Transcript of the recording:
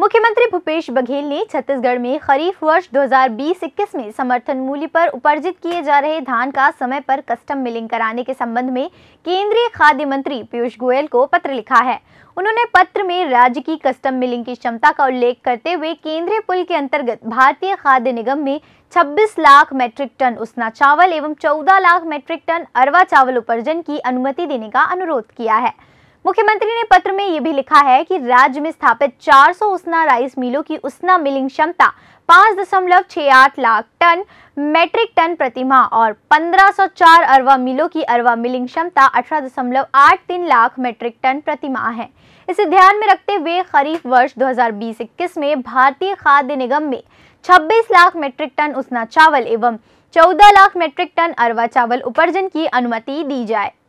मुख्यमंत्री भूपेश बघेल ने छत्तीसगढ़ में खरीफ वर्ष 2020-21 में समर्थन मूल्य पर उपार्जित किए जा रहे धान का समय पर कस्टम मिलिंग कराने के संबंध में केंद्रीय खाद्य मंत्री पीयूष गोयल को पत्र लिखा है उन्होंने पत्र में राज्य की कस्टम मिलिंग की क्षमता का उल्लेख करते हुए केंद्रीय पुल के अंतर्गत भारतीय खाद्य निगम में 26 लाख मेट्रिक टन उसना चावल एवं 14 लाख मेट्रिक टन अरवा चावल उपार्जन की अनुमति देने का अनुरोध किया है मुख्यमंत्री ने पत्र में ये भी लिखा है कि राज्य में स्थापित 400 उसना राइस मिलों की उसना मिलिंग क्षमता 5.68 लाख टन मेट्रिक टन प्रतिमा और 1504 अरवा मिलों की अरवा मिलिंग क्षमता 18.83 लाख मेट्रिक टन प्रतिमा है इसे ध्यान में रखते हुए खरीफ वर्ष 2020-21 में भारतीय खाद्य निगम में 26 लाख मेट्रिक टन उसना चावल एवं 14 लाख मेट्रिक टन अरवा चावल उपार्जन की अनुमति दी जाए